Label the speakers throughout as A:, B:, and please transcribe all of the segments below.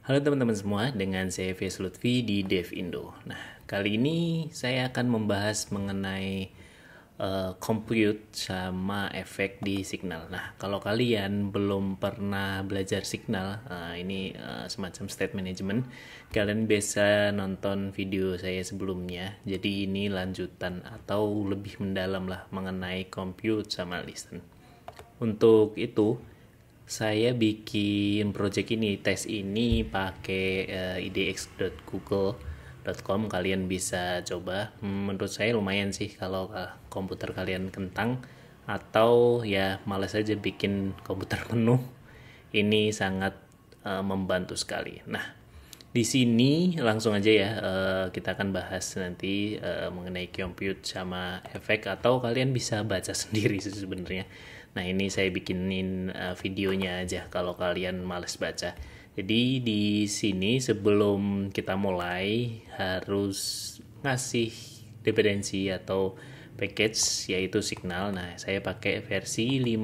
A: Halo teman-teman semua, dengan saya Fies Lutfi di Dev Indo. Nah, kali ini saya akan membahas mengenai uh, compute sama efek di signal. Nah, kalau kalian belum pernah belajar signal, uh, ini uh, semacam state management, kalian bisa nonton video saya sebelumnya. Jadi ini lanjutan atau lebih mendalam lah mengenai compute sama listen. Untuk itu, saya bikin project ini tes ini pakai uh, eh, idx.google.com kalian bisa coba hmm, menurut saya lumayan sih kalau uh, komputer kalian kentang atau ya males aja bikin komputer penuh ini sangat uh, membantu sekali nah di sini langsung aja ya uh, kita akan bahas nanti uh, mengenai compute sama efek atau kalian bisa baca sendiri sebenarnya Nah ini saya bikinin uh, videonya aja kalau kalian males baca. Jadi di sini sebelum kita mulai harus ngasih dependensi atau package yaitu signal. Nah saya pakai versi 522.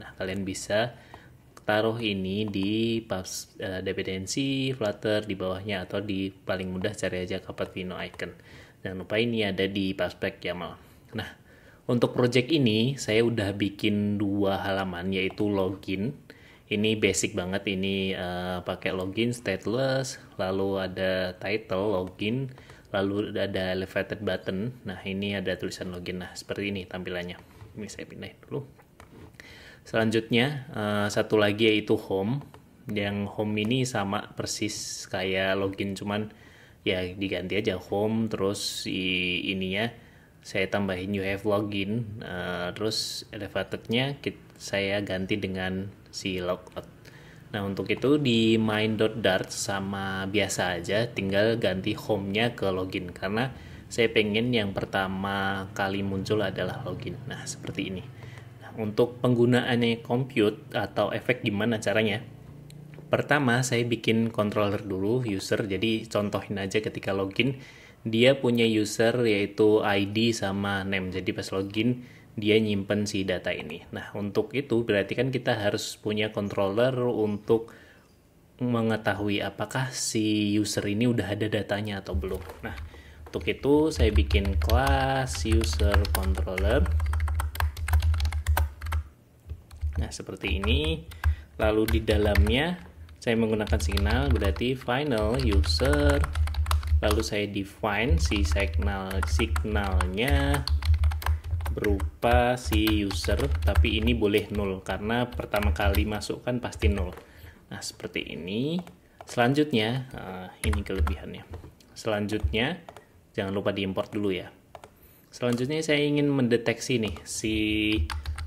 A: Nah kalian bisa taruh ini di pas uh, dependensi Flutter di bawahnya atau di paling mudah cari aja Cappuccino icon. Jangan lupa ini ada di paspek YAML. Nah, untuk project ini saya udah bikin dua halaman yaitu login. Ini basic banget ini uh, pakai login stateless, lalu ada title login, lalu ada elevated button. Nah, ini ada tulisan login. Nah, seperti ini tampilannya. Ini saya pindahin dulu. Selanjutnya uh, satu lagi yaitu home. Yang home ini sama persis kayak login cuman ya diganti aja home terus ini ininya saya tambahin you have login uh, terus elevatednya saya ganti dengan si logout nah untuk itu di main.dart sama biasa aja tinggal ganti home-nya ke login karena saya pengen yang pertama kali muncul adalah login nah seperti ini nah, untuk penggunaannya compute atau efek gimana caranya pertama saya bikin controller dulu user jadi contohin aja ketika login dia punya user yaitu ID sama name. Jadi pas login dia nyimpen si data ini. Nah, untuk itu berarti kan kita harus punya controller untuk mengetahui apakah si user ini udah ada datanya atau belum. Nah, untuk itu saya bikin kelas user controller. Nah, seperti ini. Lalu di dalamnya saya menggunakan signal berarti final user lalu saya define si signal signalnya berupa si user tapi ini boleh nol karena pertama kali masukkan pasti nol nah seperti ini selanjutnya uh, ini kelebihannya selanjutnya jangan lupa diimport dulu ya selanjutnya saya ingin mendeteksi nih si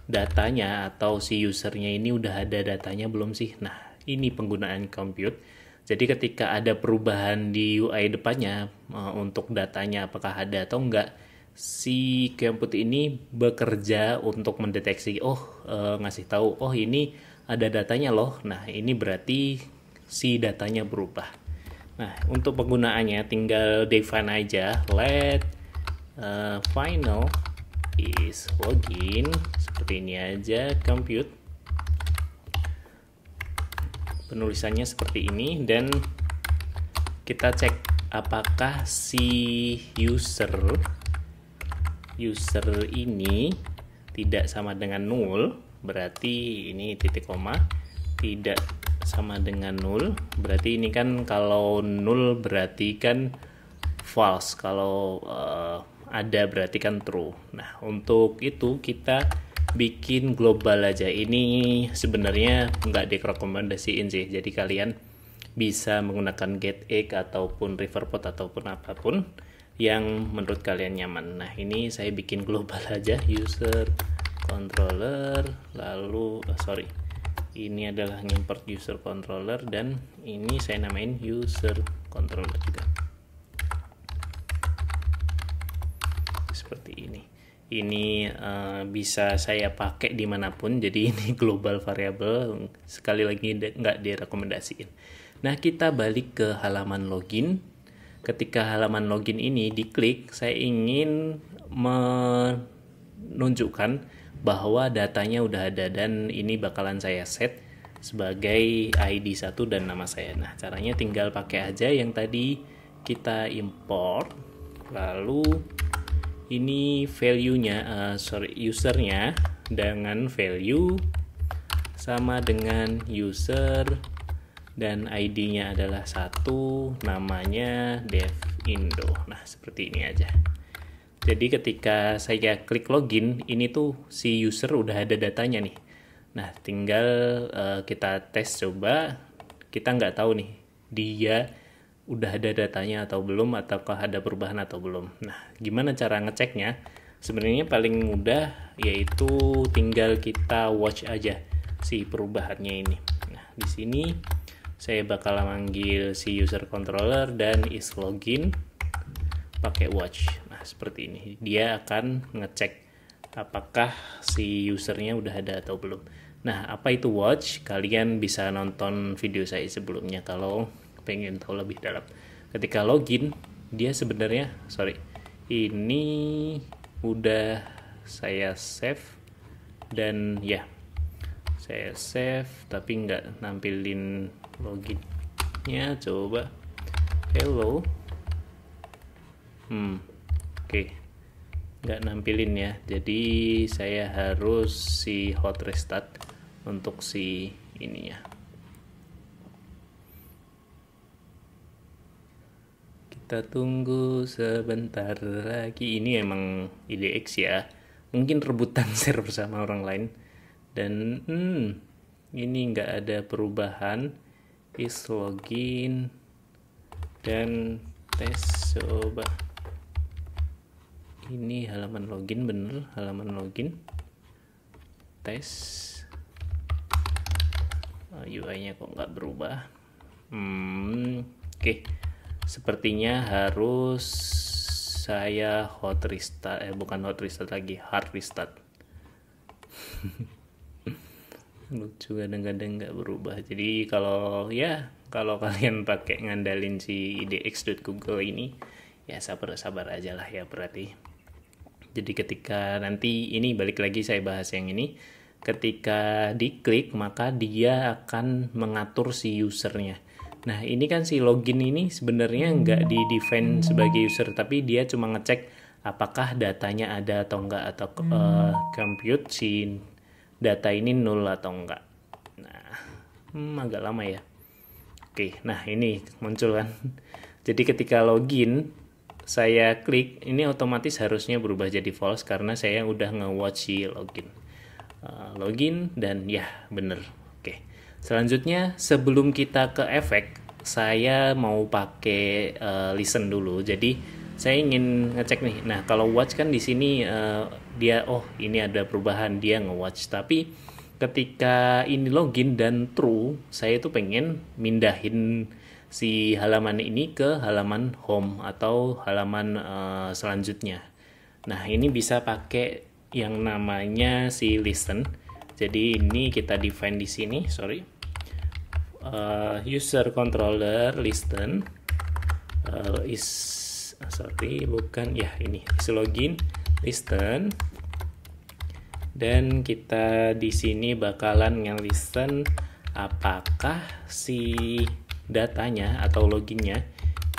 A: datanya atau si usernya ini udah ada datanya belum sih nah ini penggunaan compute jadi ketika ada perubahan di UI depannya eh, untuk datanya apakah ada atau enggak, si Kemput ini bekerja untuk mendeteksi, oh eh, ngasih tahu, oh ini ada datanya loh. Nah ini berarti si datanya berubah. Nah untuk penggunaannya tinggal define aja let uh, final is login seperti ini aja compute penulisannya seperti ini dan kita cek apakah si user user ini tidak sama dengan nol berarti ini titik koma tidak sama dengan nol berarti ini kan kalau nol berarti kan false kalau uh, ada berarti kan true nah untuk itu kita bikin global aja ini sebenarnya nggak direkomendasiin sih jadi kalian bisa menggunakan get egg ataupun riverpot ataupun apapun yang menurut kalian nyaman nah ini saya bikin global aja user controller lalu oh, sorry ini adalah import user controller dan ini saya namain user controller juga seperti ini ini uh, bisa saya pakai dimanapun jadi ini global variable sekali lagi nggak direkomendasikan. direkomendasiin nah kita balik ke halaman login ketika halaman login ini diklik saya ingin menunjukkan bahwa datanya udah ada dan ini bakalan saya set sebagai ID 1 dan nama saya nah caranya tinggal pakai aja yang tadi kita import lalu ini value-nya uh, sorry usernya dengan value sama dengan user dan ID-nya adalah satu namanya dev indo nah seperti ini aja jadi ketika saya klik login ini tuh si user udah ada datanya nih nah tinggal uh, kita tes coba kita nggak tahu nih dia udah ada datanya atau belum ataukah ada perubahan atau belum. Nah, gimana cara ngeceknya? Sebenarnya paling mudah yaitu tinggal kita watch aja si perubahannya ini. Nah, di sini saya bakal manggil si user controller dan is login pakai watch. Nah, seperti ini. Dia akan ngecek apakah si usernya udah ada atau belum. Nah, apa itu watch? Kalian bisa nonton video saya sebelumnya kalau pengen tahu lebih dalam ketika login dia sebenarnya sorry ini udah saya save dan ya yeah, saya save tapi nggak nampilin loginnya coba hello hmm oke okay. nggak nampilin ya jadi saya harus si hot restart untuk si ini ya kita tunggu sebentar lagi ini emang IDX ya mungkin rebutan share bersama orang lain dan hmm, ini nggak ada perubahan is login dan tes coba ini halaman login bener halaman login tes oh, UI nya kok nggak berubah hmm, oke okay sepertinya harus saya hot restart eh bukan hot restart lagi hard restart lucu kadang-kadang nggak berubah jadi kalau ya kalau kalian pakai ngandalin si idx.google ini ya sabar-sabar aja lah ya berarti jadi ketika nanti ini balik lagi saya bahas yang ini ketika diklik maka dia akan mengatur si usernya Nah ini kan si login ini sebenarnya nggak di define sebagai user tapi dia cuma ngecek apakah datanya ada atau enggak atau uh, compute si data ini nol atau enggak. Nah hmm, agak lama ya. Oke, nah ini muncul kan. Jadi ketika login saya klik ini otomatis harusnya berubah jadi false karena saya udah nge-watch si login. Uh, login dan ya bener Selanjutnya sebelum kita ke efek, saya mau pakai uh, listen dulu. Jadi saya ingin ngecek nih. Nah, kalau watch kan di sini uh, dia oh ini ada perubahan dia nge-watch tapi ketika ini login dan true, saya itu pengen mindahin si halaman ini ke halaman home atau halaman uh, selanjutnya. Nah, ini bisa pakai yang namanya si listen. Jadi ini kita define di sini, sorry uh, user controller listen uh, is ah, sorry bukan ya ini is login listen dan kita di sini bakalan ngelisten apakah si datanya atau loginnya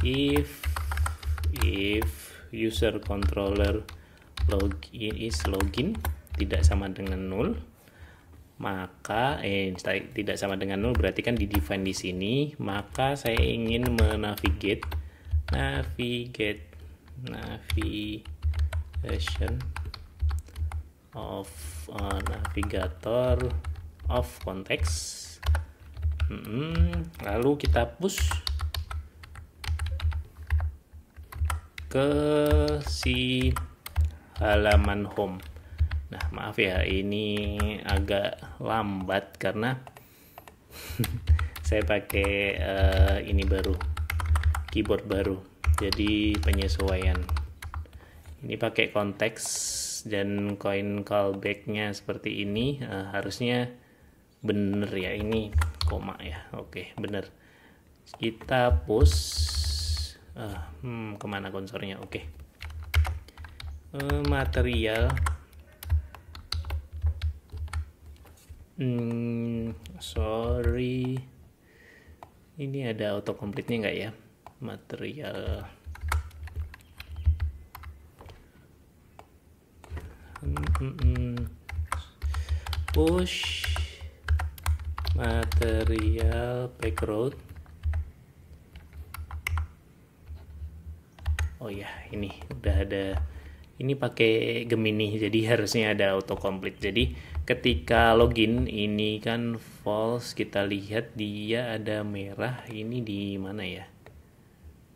A: if if user controller login is login tidak sama dengan null maka eh tidak sama dengan nol berarti kan di define di sini maka saya ingin menavigate navigate navigation of uh, navigator of context -hmm. lalu kita push ke si halaman home Nah, maaf ya, ini agak lambat karena saya pakai uh, ini baru, keyboard baru. Jadi penyesuaian. Ini pakai konteks dan koin callbacknya seperti ini uh, harusnya bener ya ini koma ya oke bener kita push uh, hmm, kemana konsornya oke uh, material Hmm, sorry. Ini ada auto complete nya nggak ya? Material. Hmm, hmm, Push material background. Oh ya, ini udah ada. Ini pakai Gemini, jadi harusnya ada auto complete Jadi ketika login ini kan false kita lihat dia ada merah ini di mana ya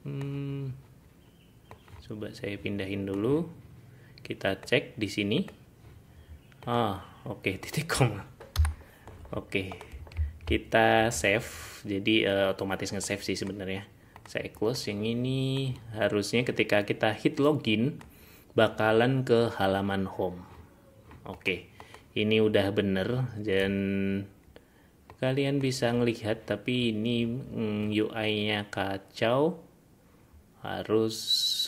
A: hmm, coba saya pindahin dulu kita cek di sini ah oke okay, titik koma oke okay. kita save jadi uh, otomatis nge-save sih sebenarnya saya close yang ini harusnya ketika kita hit login bakalan ke halaman home oke okay ini udah bener dan kalian bisa ngelihat tapi ini mm, UI-nya kacau harus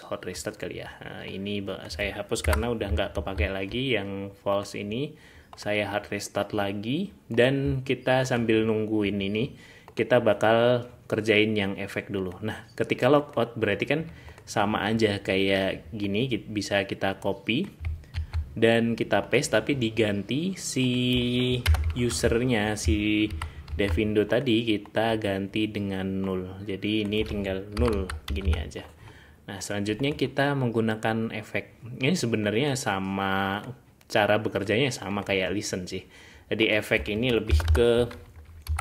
A: hot restart kali ya nah, ini saya hapus karena udah nggak kepake lagi yang false ini saya hard restart lagi dan kita sambil nungguin ini kita bakal kerjain yang efek dulu nah ketika logout berarti kan sama aja kayak gini bisa kita copy dan kita paste tapi diganti si usernya si devindo tadi kita ganti dengan nol jadi ini tinggal nol gini aja nah selanjutnya kita menggunakan efek ini sebenarnya sama cara bekerjanya sama kayak listen sih jadi efek ini lebih ke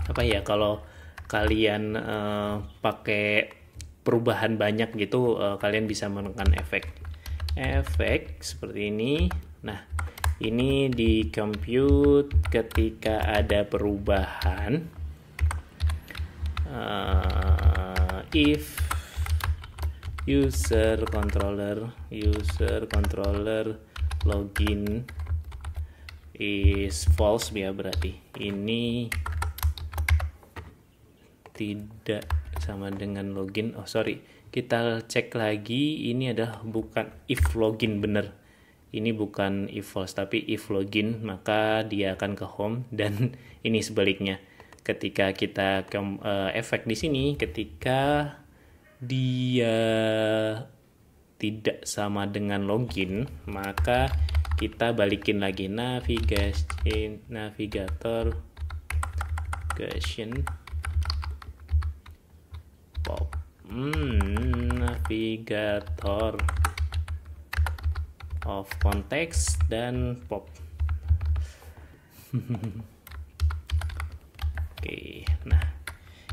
A: apa ya kalau kalian uh, pakai perubahan banyak gitu uh, kalian bisa menekan efek efek seperti ini Nah, ini di compute ketika ada perubahan uh, if user controller user controller login is false ya berarti ini tidak sama dengan login oh sorry kita cek lagi ini adalah bukan if login bener ini bukan if false tapi if login maka dia akan ke home dan ini sebaliknya ketika kita ke, eh, efek di sini ketika dia tidak sama dengan login maka kita balikin lagi navigasi navigator question pop hmm, navigator of context dan pop oke nah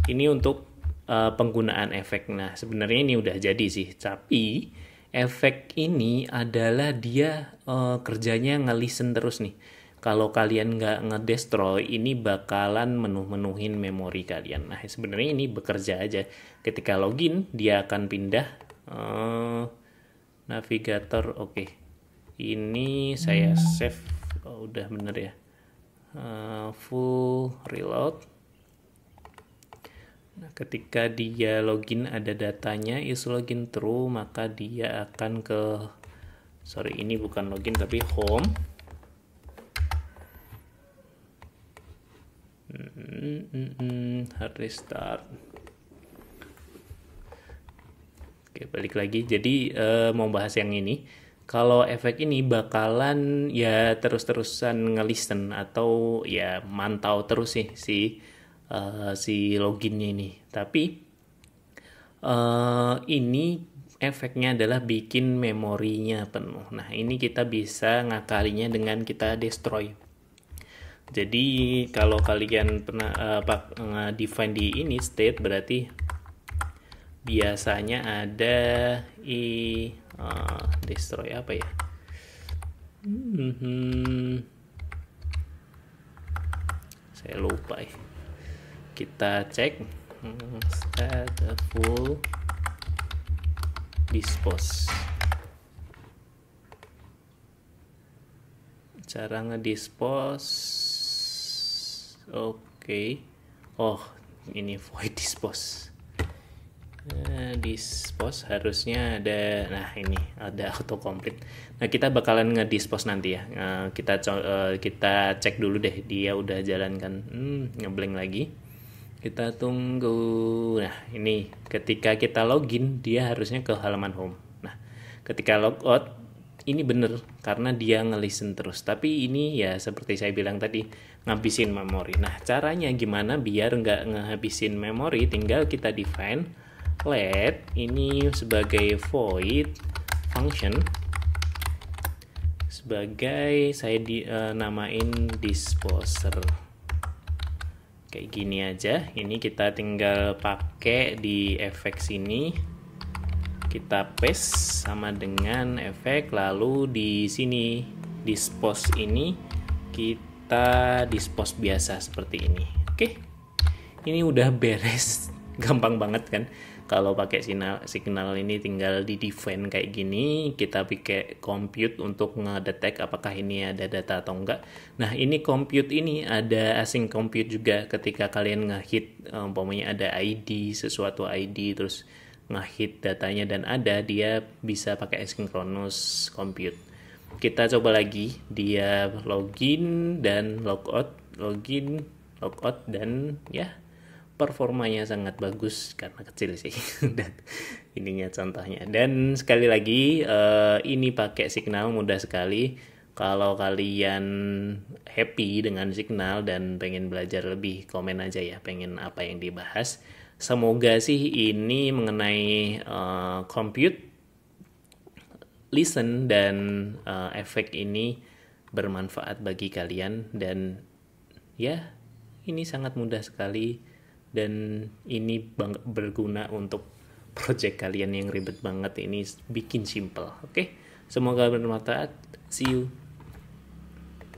A: ini untuk uh, penggunaan efek nah sebenarnya ini udah jadi sih tapi efek ini adalah dia uh, kerjanya ngelisten terus nih kalau kalian nggak ngedestroy ini bakalan menuh-menuhin memori kalian nah sebenarnya ini bekerja aja ketika login dia akan pindah uh, navigator oke okay ini saya hmm. save oh, udah bener ya uh, full reload nah, ketika dia login ada datanya is login true maka dia akan ke sorry ini bukan login tapi home Mm, hard restart oke balik lagi jadi uh, mau bahas yang ini kalau efek ini bakalan ya terus-terusan ngelisten atau ya mantau terus sih si uh, si loginnya ini. Tapi uh, ini efeknya adalah bikin memorinya penuh. Nah ini kita bisa ngakalinya dengan kita destroy. Jadi kalau kalian pernah uh, eh, pak, define di ini state berarti biasanya ada i Ah, destroy apa ya hmm, saya lupa ya kita cek hmm, stat full dispose cara ngedispose oke okay. oh ini void dispose Eh, dispose harusnya ada nah ini ada auto complete nah kita bakalan ngedispose nanti ya uh, kita uh, kita cek dulu deh dia udah jalankan hmm, ngeblank lagi kita tunggu nah ini ketika kita login dia harusnya ke halaman home nah ketika logout ini bener karena dia ngelisten terus tapi ini ya seperti saya bilang tadi ngabisin memori nah caranya gimana biar nggak ngehabisin memori tinggal kita define let ini sebagai void function sebagai saya di, uh, namain disposer kayak gini aja ini kita tinggal pakai di efek sini kita paste sama dengan efek lalu di sini dispose ini kita dispose biasa seperti ini oke ini udah beres gampang banget kan kalau pakai signal signal ini tinggal di define kayak gini kita pakai compute untuk ngedetect apakah ini ada data atau enggak nah ini compute ini ada async compute juga ketika kalian ngehit umpamanya ada ID sesuatu ID terus ngehit datanya dan ada dia bisa pakai asynchronous compute kita coba lagi dia login dan logout login logout dan ya performanya sangat bagus karena kecil sih dan ininya contohnya dan sekali lagi uh, ini pakai signal mudah sekali kalau kalian happy dengan signal dan pengen belajar lebih komen aja ya pengen apa yang dibahas semoga sih ini mengenai uh, compute listen dan uh, efek ini bermanfaat bagi kalian dan ya ini sangat mudah sekali dan ini bang berguna untuk project kalian yang ribet banget ini bikin simple oke okay? semoga bermanfaat see you